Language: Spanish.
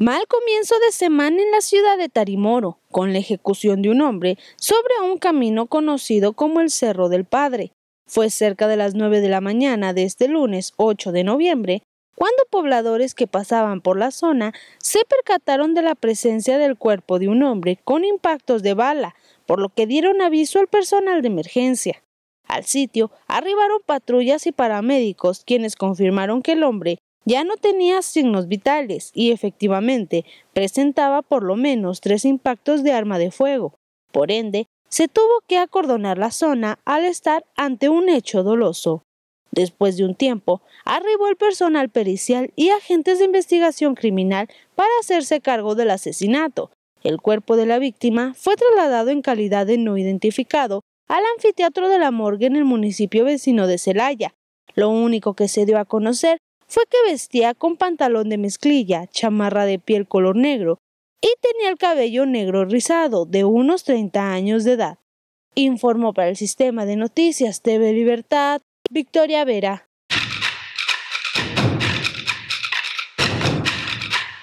Mal comienzo de semana en la ciudad de Tarimoro, con la ejecución de un hombre sobre un camino conocido como el Cerro del Padre. Fue cerca de las nueve de la mañana de este lunes 8 de noviembre, cuando pobladores que pasaban por la zona se percataron de la presencia del cuerpo de un hombre con impactos de bala, por lo que dieron aviso al personal de emergencia. Al sitio arribaron patrullas y paramédicos, quienes confirmaron que el hombre ya no tenía signos vitales y efectivamente presentaba por lo menos tres impactos de arma de fuego. Por ende, se tuvo que acordonar la zona al estar ante un hecho doloso. Después de un tiempo, arribó el personal pericial y agentes de investigación criminal para hacerse cargo del asesinato. El cuerpo de la víctima fue trasladado en calidad de no identificado al anfiteatro de la morgue en el municipio vecino de Celaya. Lo único que se dio a conocer fue que vestía con pantalón de mezclilla, chamarra de piel color negro y tenía el cabello negro rizado, de unos 30 años de edad. Informó para el sistema de noticias TV Libertad Victoria Vera.